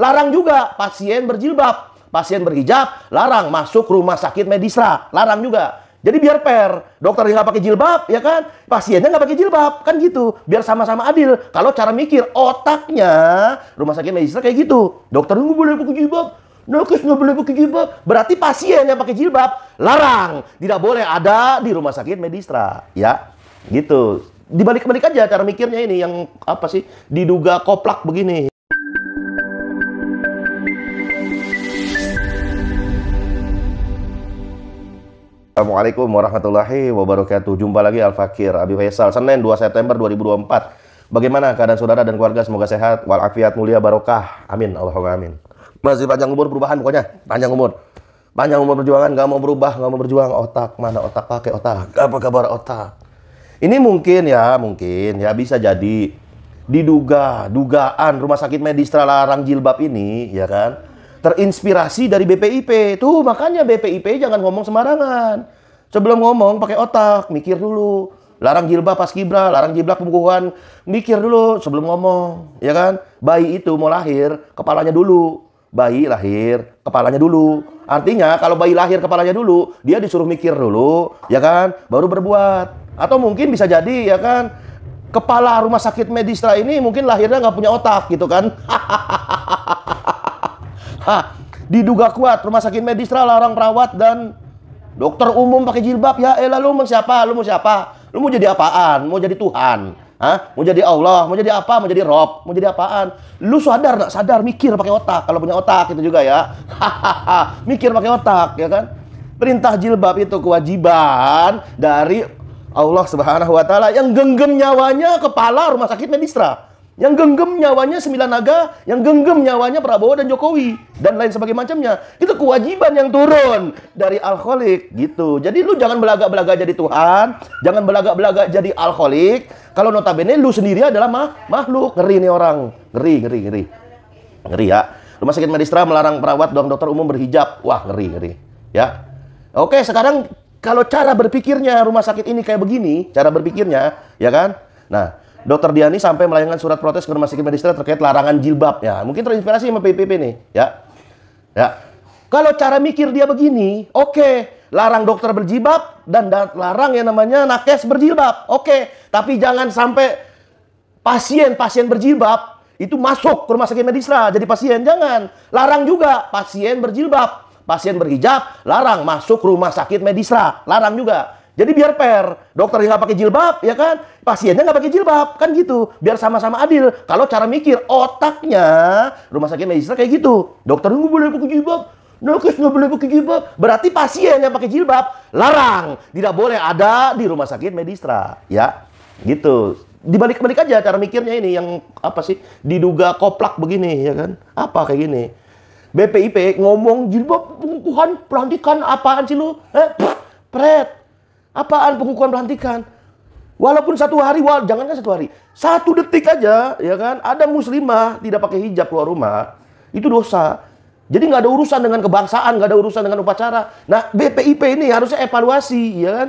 Larang juga pasien berjilbab, pasien berhijab, larang masuk rumah sakit medisra, larang juga. Jadi biar fair, yang nggak pakai jilbab, ya kan? Pasiennya nggak pakai jilbab, kan gitu. Biar sama-sama adil. Kalau cara mikir otaknya rumah sakit medisra kayak gitu. Dokter nggak boleh pakai jilbab, nakes nggak boleh pakai jilbab. Berarti pasien yang pakai jilbab larang, tidak boleh ada di rumah sakit medistra, ya? Gitu. Dibalik-balik aja cara mikirnya ini yang apa sih? Diduga koplak begini. Assalamualaikum warahmatullahi wabarakatuh. Jumpa lagi Al Fakir Abi Faisal Senin 2 September 2024. Bagaimana keadaan saudara dan keluarga? Semoga sehat walafiat mulia barokah. Amin. Allahumma amin. Masih panjang umur perubahan pokoknya. Panjang umur. Panjang umur perjuangan Gak mau berubah, gak mau berjuang otak. Mana otak pakai otak? Apa kabar otak? Ini mungkin ya, mungkin ya bisa jadi diduga dugaan rumah sakit medis larang jilbab ini ya kan terinspirasi dari BPIP. Tuh makanya BPIP jangan ngomong sembarangan. Sebelum ngomong pakai otak, mikir dulu. Larang jilbab pas kibra, larang jilbab pembukuhan. Mikir dulu sebelum ngomong, ya kan? Bayi itu mau lahir, kepalanya dulu. Bayi lahir, kepalanya dulu. Artinya kalau bayi lahir kepalanya dulu, dia disuruh mikir dulu, ya kan? Baru berbuat. Atau mungkin bisa jadi, ya kan? Kepala rumah sakit Medistra ini mungkin lahirnya nggak punya otak gitu kan. Hah, diduga kuat rumah sakit Medistra larang perawat dan dokter umum pakai jilbab ya Eh lalu mau siapa lu mau siapa lu mau jadi apaan mau jadi Tuhan Hah? mau jadi Allah mau jadi apa mau jadi Rob mau jadi apaan lu sadar nggak sadar mikir pakai otak kalau punya otak itu juga ya hahaha mikir pakai otak ya kan perintah jilbab itu kewajiban dari Allah Subhanahu wa taala yang genggam nyawanya kepala rumah sakit Medistra yang genggam nyawanya sembilan naga, yang genggam nyawanya Prabowo dan Jokowi dan lain sebagainya macamnya. Itu kewajiban yang turun dari alkoholik gitu. Jadi lu jangan belaga-belaga jadi Tuhan, jangan belaga-belaga jadi alkoholik. Kalau notabene lu sendiri adalah mah makhluk. Ngeri nih orang. Ngeri, ngeri, ngeri. Ngeri ya. Rumah sakit Medistra melarang perawat dan dokter umum berhijab. Wah, ngeri, ngeri. Ya. Oke, sekarang kalau cara berpikirnya rumah sakit ini kayak begini, cara berpikirnya, ya kan? Nah, Dokter Diani sampai melayangkan surat protes ke Rumah Sakit Medistra terkait larangan jilbab. Ya, mungkin terinspirasi sama PPP nih, ya. Ya. Kalau cara mikir dia begini, oke, okay, larang dokter berjilbab dan larang yang namanya nakes berjilbab. Oke, okay, tapi jangan sampai pasien-pasien berjilbab itu masuk ke rumah sakit medistra jadi pasien jangan larang juga pasien berjilbab pasien berhijab larang masuk rumah sakit medistra larang juga jadi biar fair, dokter nggak pakai jilbab, ya kan? Pasiennya nggak pakai jilbab, kan gitu. Biar sama-sama adil. Kalau cara mikir otaknya rumah sakit medisnya kayak gitu. Dokter nggak boleh pakai jilbab, nakes nggak boleh pakai jilbab. Berarti pasien yang pakai jilbab larang, tidak boleh ada di rumah sakit medistra, ya? Gitu. Dibalik-balik aja cara mikirnya ini yang apa sih? Diduga koplak begini, ya kan? Apa kayak gini? BPIP ngomong jilbab pengukuhan pelantikan apaan sih lu? Eh, pret Apaan pengukuhan pelantikan? Walaupun satu hari, wal, jangankan satu hari, satu detik aja, ya kan? Ada muslimah tidak pakai hijab keluar rumah, itu dosa. Jadi nggak ada urusan dengan kebangsaan, nggak ada urusan dengan upacara. Nah, BPIP ini harusnya evaluasi, ya kan?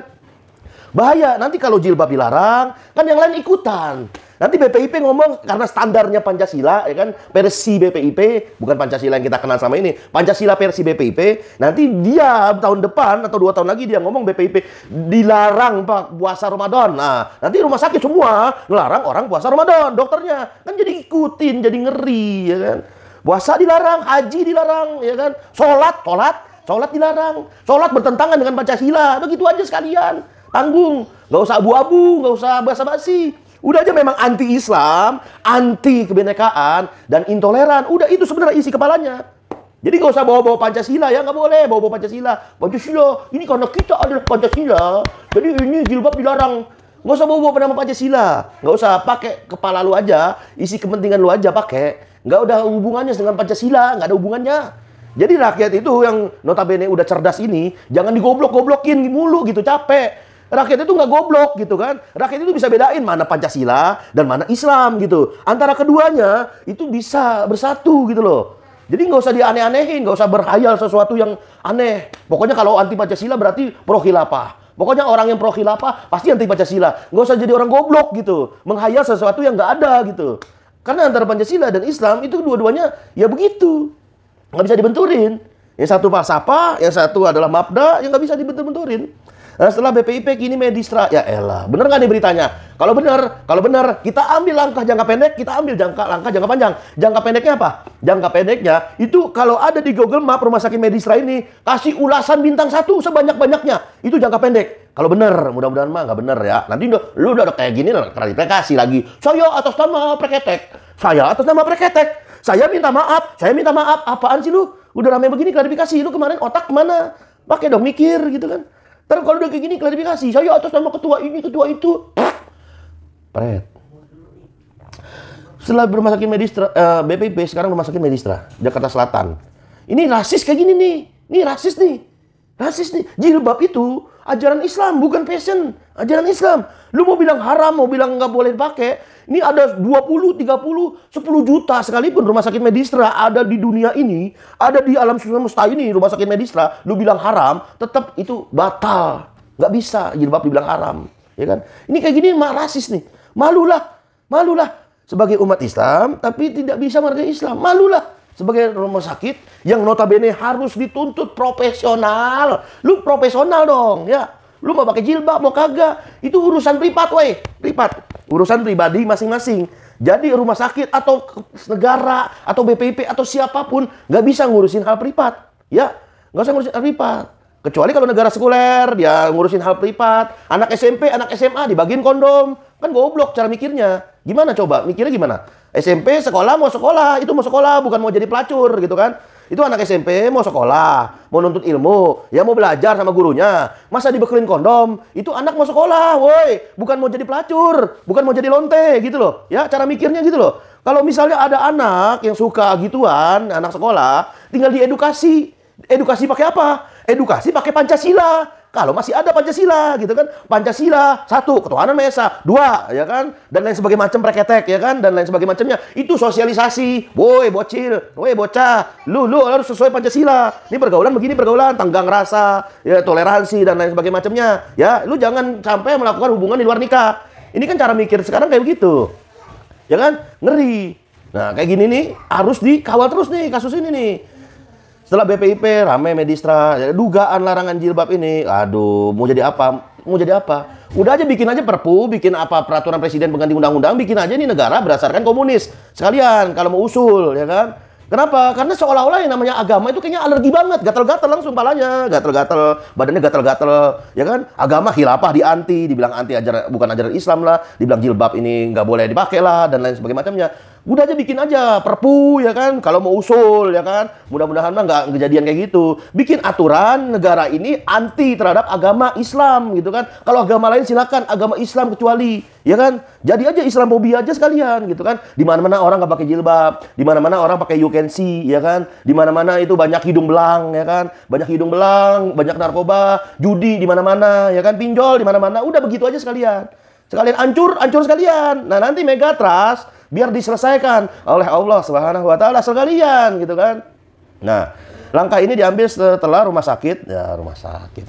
Bahaya, nanti kalau jilbab dilarang, kan yang lain ikutan. Nanti BPIP ngomong karena standarnya Pancasila ya kan versi BPIP bukan Pancasila yang kita kenal sama ini. Pancasila versi BPIP. Nanti dia tahun depan atau dua tahun lagi dia ngomong BPIP dilarang Pak puasa Ramadan. Nah, nanti rumah sakit semua ngelarang orang puasa Ramadan dokternya. Kan jadi ikutin, jadi ngeri ya kan. Puasa dilarang, haji dilarang, ya kan? Sholat, sholat, sholat dilarang. Sholat bertentangan dengan Pancasila. Begitu aja sekalian. Tanggung, nggak usah abu-abu, nggak usah basa-basi. Udah aja memang anti-Islam, anti kebenekaan, dan intoleran. Udah itu sebenarnya isi kepalanya. Jadi nggak usah bawa-bawa Pancasila ya, nggak boleh bawa-bawa Pancasila. Pancasila, ini karena kita adalah Pancasila, jadi ini jilbab dilarang. Nggak usah bawa-bawa nama Pancasila, nggak usah pakai kepala lu aja, isi kepentingan lu aja pakai. Nggak udah hubungannya dengan Pancasila, nggak ada hubungannya. Jadi rakyat itu yang notabene udah cerdas ini, jangan digoblok-goblokin mulu gitu, capek. Rakyat itu nggak goblok gitu kan. Rakyat itu bisa bedain mana Pancasila dan mana Islam gitu. Antara keduanya itu bisa bersatu gitu loh. Jadi nggak usah dianeh-anehin, nggak usah berhayal sesuatu yang aneh. Pokoknya kalau anti Pancasila berarti pro khilafah. Pokoknya orang yang pro khilafah pasti anti Pancasila. Nggak usah jadi orang goblok gitu. Menghayal sesuatu yang nggak ada gitu. Karena antara Pancasila dan Islam itu dua-duanya ya begitu. Nggak bisa dibenturin. Yang satu apa, yang satu adalah mabda, yang nggak bisa dibentur-benturin. Nah, setelah BPIP kini Medistra, ya elah, bener nggak nih beritanya? Kalau bener, kalau bener, kita ambil langkah jangka pendek, kita ambil jangka langkah jangka panjang. Jangka pendeknya apa? Jangka pendeknya itu kalau ada di Google Map rumah sakit Medistra ini kasih ulasan bintang satu sebanyak banyaknya, itu jangka pendek. Kalau bener, mudah-mudahan mah nggak bener ya. Nanti lu, lu udah, udah kayak gini, klarifikasi lagi. Saya atas nama preketek. Saya atas nama preketek. Saya minta maaf. Saya minta maaf. Apaan sih lu? Udah rame begini klarifikasi. Lu kemarin otak mana? Pakai dong mikir gitu kan. Terus kalau udah kayak gini klarifikasi, saya atas nama ketua ini, ketua itu. Pret. Setelah rumah sakit Medistra, uh, eh, BPP sekarang rumah sakit Medistra, Jakarta Selatan. Ini rasis kayak gini nih. Ini rasis nih. Rasis nih. Jilbab itu ajaran Islam, bukan fashion. Ajaran eh, Islam. Lu mau bilang haram, mau bilang nggak boleh pakai. Ini ada 20, 30, 10 juta sekalipun rumah sakit Medistra ada di dunia ini, ada di alam semesta ini rumah sakit Medistra, lu bilang haram, tetap itu batal. Nggak bisa jilbab dibilang haram, ya kan? Ini kayak gini mah rasis nih. Malulah, malulah sebagai umat Islam tapi tidak bisa menghargai Islam. Malulah sebagai rumah sakit yang notabene harus dituntut profesional. Lu profesional dong, ya. Lu mau pakai jilbab, mau kagak. Itu urusan privat, weh. Privat. Urusan pribadi masing-masing. Jadi rumah sakit atau negara atau BPIP atau siapapun nggak bisa ngurusin hal privat. Ya, nggak usah ngurusin hal privat. Kecuali kalau negara sekuler, dia ngurusin hal privat. Anak SMP, anak SMA dibagiin kondom. Kan goblok cara mikirnya. Gimana coba? Mikirnya gimana? SMP, sekolah, mau sekolah. Itu mau sekolah, bukan mau jadi pelacur gitu kan. Itu anak SMP mau sekolah, mau nuntut ilmu, ya mau belajar sama gurunya. Masa dibekelin kondom? Itu anak mau sekolah, woi. Bukan mau jadi pelacur, bukan mau jadi lonte gitu loh. Ya, cara mikirnya gitu loh. Kalau misalnya ada anak yang suka gituan, anak sekolah, tinggal diedukasi. Edukasi pakai apa? Edukasi pakai Pancasila kalau masih ada Pancasila gitu kan. Pancasila satu, ketuhanan esa dua ya kan dan lain sebagainya macam preketek ya kan dan lain sebagainya macamnya. Itu sosialisasi. boy bocil, boy bocah, lu lu harus sesuai Pancasila. Ini pergaulan begini pergaulan tanggang rasa, ya toleransi dan lain sebagainya macamnya. Ya, lu jangan sampai melakukan hubungan di luar nikah. Ini kan cara mikir sekarang kayak begitu. Ya kan? Ngeri. Nah, kayak gini nih harus dikawal terus nih kasus ini nih. Setelah BPIP rame Medistra, ya, dugaan larangan jilbab ini. Aduh, mau jadi apa? Mau jadi apa? Udah aja bikin aja perpu, bikin apa peraturan presiden pengganti undang-undang, bikin aja nih negara berdasarkan komunis. Sekalian kalau mau usul, ya kan? Kenapa? Karena seolah-olah yang namanya agama itu kayaknya alergi banget, gatel-gatel langsung palanya, gatel-gatel badannya gatel-gatel ya kan? Agama khilafah dianti, dibilang anti ajar bukan ajaran Islam lah, dibilang jilbab ini nggak boleh dipakai lah dan lain sebagainya udah aja bikin aja perpu ya kan kalau mau usul ya kan mudah-mudahan mah nggak kejadian kayak gitu bikin aturan negara ini anti terhadap agama Islam gitu kan kalau agama lain silakan agama Islam kecuali ya kan jadi aja Islam Islamofobia aja sekalian gitu kan di mana mana orang nggak pakai jilbab di mana mana orang pakai you can see ya kan di mana mana itu banyak hidung belang ya kan banyak hidung belang banyak narkoba judi di mana mana ya kan pinjol di mana mana udah begitu aja sekalian sekalian ancur ancur sekalian nah nanti Megatras biar diselesaikan oleh Allah Subhanahu wa taala sekalian gitu kan. Nah, langkah ini diambil setelah rumah sakit, ya rumah sakit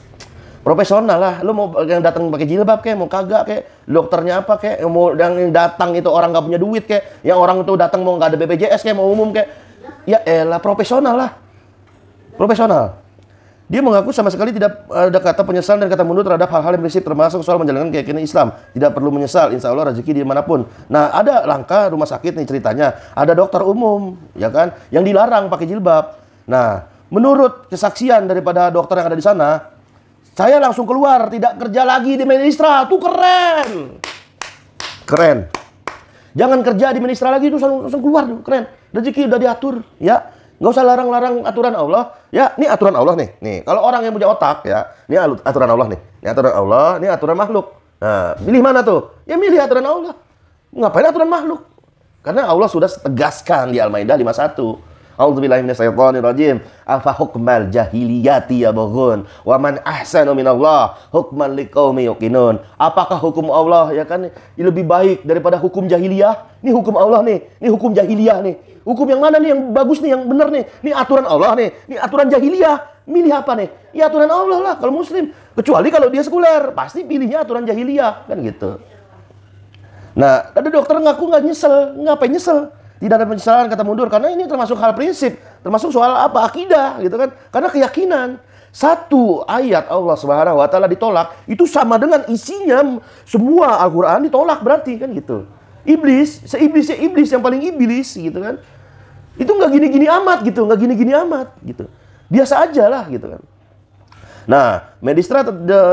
profesional lah. Lu mau yang datang pakai jilbab kayak mau kagak kayak dokternya apa kayak mau yang datang itu orang nggak punya duit kayak yang orang itu datang mau nggak ada BPJS kayak mau umum kayak ya elah profesional lah. Profesional. Dia mengaku sama sekali tidak eh, ada kata penyesalan dan kata mundur terhadap hal-hal yang prinsip termasuk soal menjalankan keyakinan Islam. Tidak perlu menyesal, insya Allah rezeki dimanapun. Nah ada langkah rumah sakit nih ceritanya. Ada dokter umum, ya kan, yang dilarang pakai jilbab. Nah, menurut kesaksian daripada dokter yang ada di sana, saya langsung keluar, tidak kerja lagi di Ministra. Tuh keren. Keren. Jangan kerja di Ministra lagi, itu langsung keluar. Keren. Rezeki udah diatur, ya. Nggak usah larang-larang aturan Allah. Ya, ini aturan Allah nih. Nih, kalau orang yang punya otak ya, ini aturan Allah nih. Ini aturan Allah, ini aturan makhluk. Nah, pilih mana tuh? Ya milih aturan Allah. Ngapain aturan makhluk? Karena Allah sudah tegaskan di Al-Maidah 51. A'udzubillahi minasyaitonirrajim. Afa hukmal jahiliyati yabghun wa man ahsanu minallah hukman liqaumi yuqinun. Apakah hukum Allah ya kan lebih baik daripada hukum jahiliyah? Ini hukum Allah nih, ini hukum jahiliyah nih. Hukum yang mana nih yang bagus nih, yang benar nih? Ini aturan Allah nih, ini aturan jahiliyah. Milih apa nih? Ya aturan Allah lah kalau muslim. Kecuali kalau dia sekuler, pasti pilihnya aturan jahiliyah kan gitu. Nah, ada dokter ngaku nggak nyesel, ngapain nyesel? tidak ada penyesalan kata mundur karena ini termasuk hal prinsip, termasuk soal apa akidah gitu kan. Karena keyakinan satu ayat Allah Subhanahu wa taala ditolak itu sama dengan isinya semua Al-Qur'an ditolak berarti kan gitu. Iblis, seiblisnya iblis yang paling iblis gitu kan. Itu nggak gini-gini amat gitu, nggak gini-gini amat gitu. Biasa aja lah gitu kan. Nah, Medistra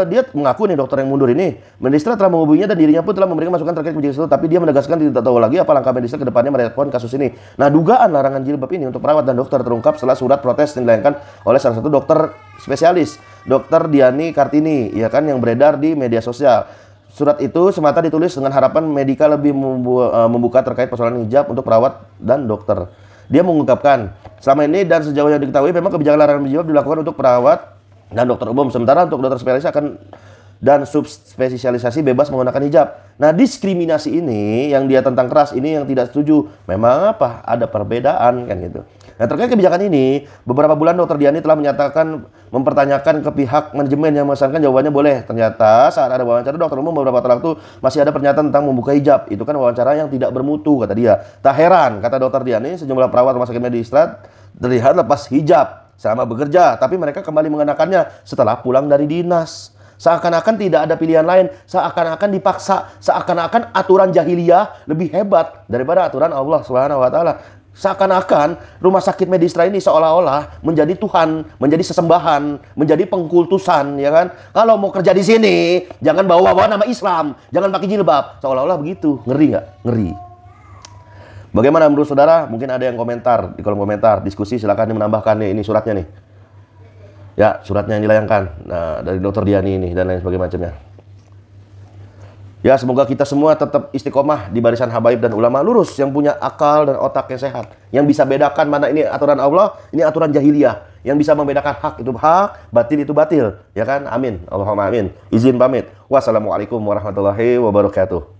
dia mengaku nih dokter yang mundur ini, Medistra telah menghubunginya dan dirinya pun telah memberikan masukan terkait kebijakan itu, tapi dia menegaskan tidak tahu lagi apa langkah Medistra ke depannya merespon kasus ini. Nah, dugaan larangan jilbab ini untuk perawat dan dokter terungkap setelah surat protes yang dilayangkan oleh salah satu dokter spesialis, Dokter Diani Kartini, ya kan yang beredar di media sosial. Surat itu semata ditulis dengan harapan medika lebih eh, membuka terkait persoalan hijab untuk perawat dan dokter. Dia mengungkapkan, selama ini dan sejauh yang diketahui memang kebijakan larangan hijab dilakukan untuk perawat dan dokter umum. Sementara untuk dokter spesialis akan dan subspesialisasi bebas menggunakan hijab. Nah, diskriminasi ini yang dia tentang keras ini yang tidak setuju. Memang apa? Ada perbedaan kan gitu. Nah, terkait kebijakan ini, beberapa bulan dokter Diani telah menyatakan mempertanyakan ke pihak manajemen yang mengesankan jawabannya boleh. Ternyata saat ada wawancara dokter umum beberapa waktu masih ada pernyataan tentang membuka hijab. Itu kan wawancara yang tidak bermutu kata dia. Tak heran kata dokter Diani sejumlah perawat rumah sakit medis terlihat lepas hijab selama bekerja, tapi mereka kembali mengenakannya setelah pulang dari dinas. Seakan-akan tidak ada pilihan lain, seakan-akan dipaksa, seakan-akan aturan jahiliyah lebih hebat daripada aturan Allah Subhanahu wa taala. Seakan-akan rumah sakit Medistra ini seolah-olah menjadi Tuhan, menjadi sesembahan, menjadi pengkultusan, ya kan? Kalau mau kerja di sini, jangan bawa-bawa nama Islam, jangan pakai jilbab. Seolah-olah begitu. Ngeri nggak? Ngeri. Bagaimana menurut saudara? Mungkin ada yang komentar di kolom komentar, diskusi silakan menambahkan nih ini suratnya nih. Ya, suratnya yang dilayangkan nah, dari dokter Diani ini dan lain sebagainya Ya, semoga kita semua tetap istiqomah di barisan habaib dan ulama lurus yang punya akal dan otak yang sehat, yang bisa bedakan mana ini aturan Allah, ini aturan jahiliyah, yang bisa membedakan hak itu hak, batil itu batil, ya kan? Amin. Allahumma amin. Izin pamit. Wassalamualaikum warahmatullahi wabarakatuh.